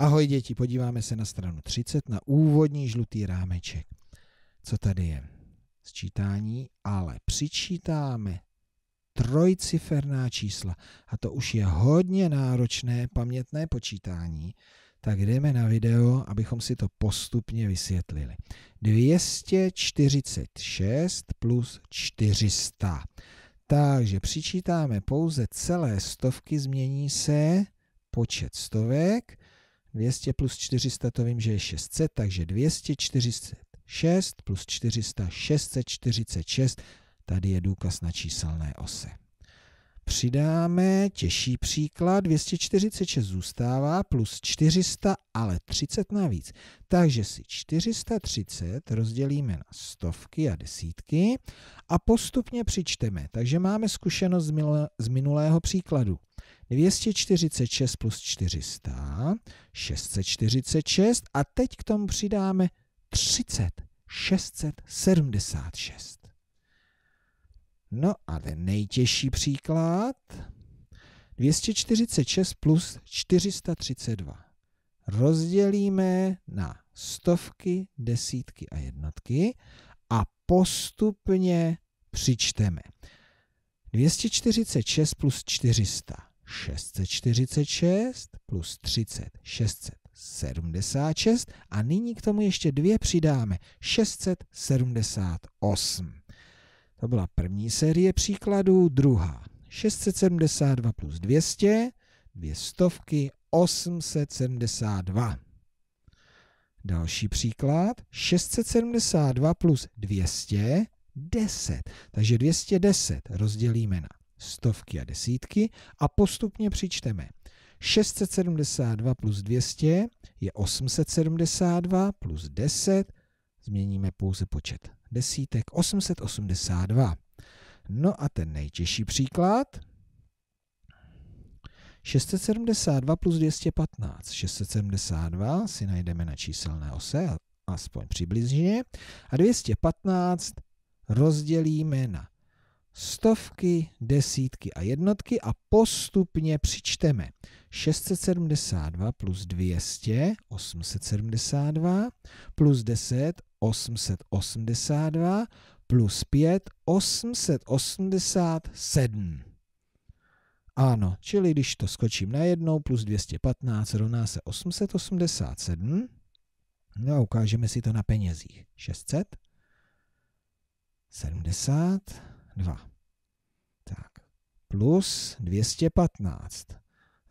Ahoj děti, podíváme se na stranu 30 na úvodní žlutý rámeček. Co tady je? Sčítání, ale přičítáme trojciferná čísla a to už je hodně náročné pamětné počítání, tak jdeme na video, abychom si to postupně vysvětlili. 246 plus 400. Takže přičítáme pouze celé stovky, změní se počet stovek 200 plus 400 to vím, že je 600, takže 246 plus 400, 646. Tady je důkaz na číselné ose. Přidáme těžší příklad, 246 zůstává, plus 400, ale 30 navíc. Takže si 430 rozdělíme na stovky a desítky a postupně přičteme. Takže máme zkušenost z minulého příkladu. 246 plus 400, 646 a teď k tomu přidáme 30, 676. No a ten nejtěžší příklad, 246 plus 432. Rozdělíme na stovky, desítky a jednotky a postupně přičteme. 246 plus 400. 646 plus 30, 676 a nyní k tomu ještě dvě přidáme, 678. To byla první série příkladů, druhá 672 plus 200, dvě stovky, 872. Další příklad, 672 plus 200, 10. Takže 210 rozdělíme na stovky a desítky a postupně přičteme. 672 plus 200 je 872 plus 10, změníme pouze počet desítek, 882. No a ten nejtěžší příklad, 672 plus 215. 672 si najdeme na číselné ose, aspoň přibližně, a 215 rozdělíme na stovky, desítky a jednotky a postupně přičteme 672 plus 200, 872, plus 10, 882, plus 5, 887. Ano, čili když to skočím na jednou, plus 215 rovná se 887. No a ukážeme si to na penězích. 600, 70, 2. Tak. Plus 215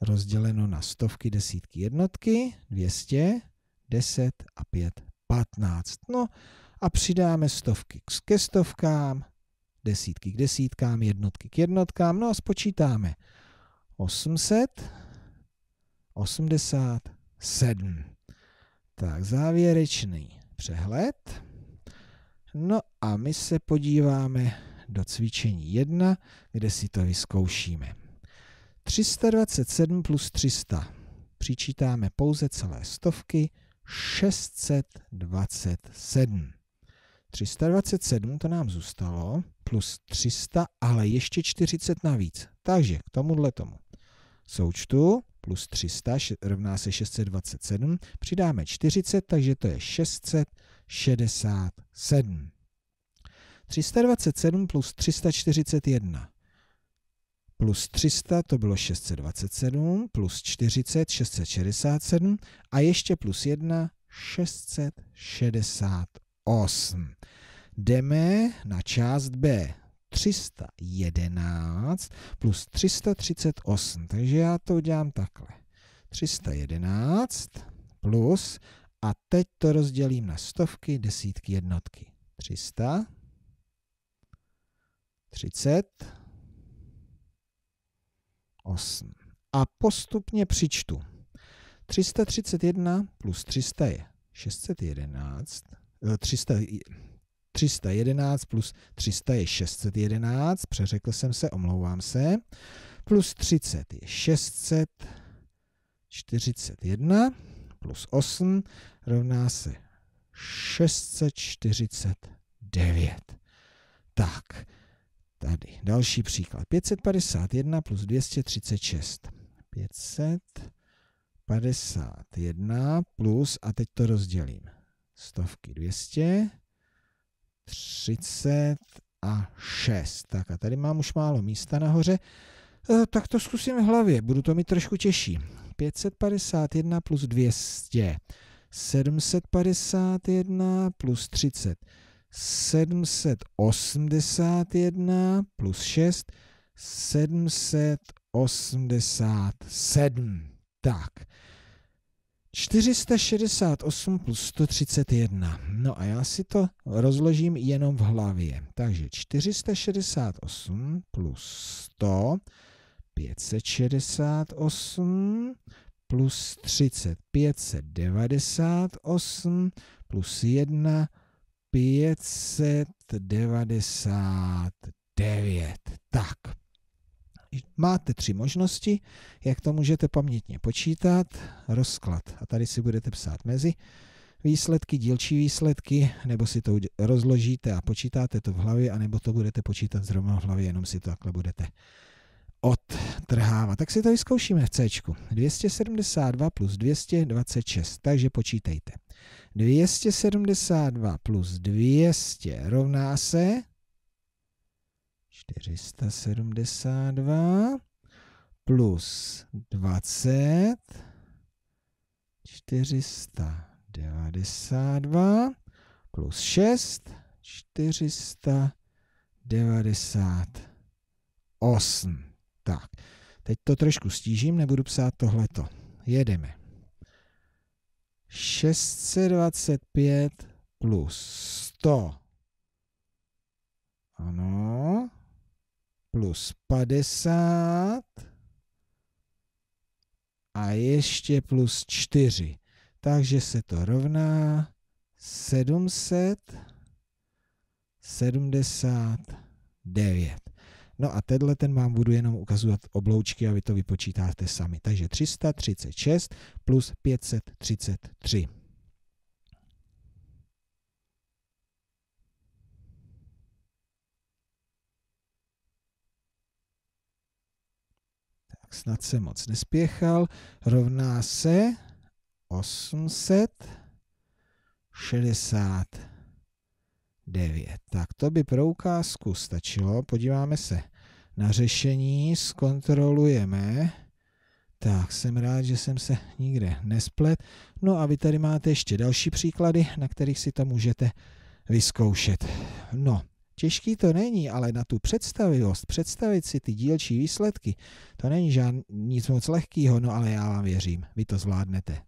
rozděleno na stovky, desítky, jednotky, 200, 10 a 5, 15. No a přidáme stovky ke stovkám, desítky k desítkám, jednotky k jednotkám, no a spočítáme 800, 87. Tak závěrečný přehled. No a my se podíváme do cvičení 1, kde si to vyzkoušíme. 327 plus 300. Přičítáme pouze celé stovky 627. 327 to nám zůstalo, plus 300, ale ještě 40 navíc. Takže k tomuhle tomu součtu plus 300 rovná se 627, přidáme 40, takže to je 667. 327 plus 341 plus 300 to bylo 627, plus 40 667 a ještě plus 1 668. Jdeme na část B. 311 plus 338, takže já to udělám takhle. 311 plus a teď to rozdělím na stovky, desítky, jednotky. 300 30, 8. A postupně přičtu. 331 plus 300 je 611, 300, 311 plus 300 je 611, přeřekl jsem se, omlouvám se, plus 30 je 641, plus 8 rovná se 649. Tak, Tady další příklad. 551 plus 236. 551 plus, a teď to rozdělím. Stovky 200, 30 a 6. Tak a tady mám už málo místa nahoře. E, tak to zkusím v hlavě, budu to mít trošku těžší. 551 plus 200. 751 plus 30. 781 plus 6, 787. Tak. 468 plus 131. No a já si to rozložím jenom v hlavě. Takže 468 plus 100, 568 plus 30, 598 plus 1, 599. Tak, máte tři možnosti, jak to můžete pamětně počítat, rozklad. A tady si budete psát mezi výsledky, dílčí výsledky, nebo si to rozložíte a počítáte to v hlavě, anebo to budete počítat zrovna v hlavě, jenom si to takhle budete odtrhávat. Tak si to vyzkoušíme v C. 272 plus 226, takže počítejte. 272 plus 200 rovná se 472 plus 20 492 plus 6 498. Tak, teď to trošku stížím, nebudu psát tohleto. Jedeme. 625 plus 100. Ano. Plus 50. A ještě plus 4. Takže se to rovná 779. No a tenhle ten vám budu jenom ukazovat obloučky a vy to vypočítáte sami. Takže 336 plus 533. Tak snad se moc nespěchal. Rovná se 860 9. Tak to by pro ukázku stačilo. Podíváme se na řešení, zkontrolujeme. Tak, jsem rád, že jsem se nikde nesplet. No a vy tady máte ještě další příklady, na kterých si to můžete vyzkoušet. No, těžký to není, ale na tu představivost, představit si ty dílčí výsledky, to není žádný nic moc lehkýho, no ale já vám věřím, vy to zvládnete.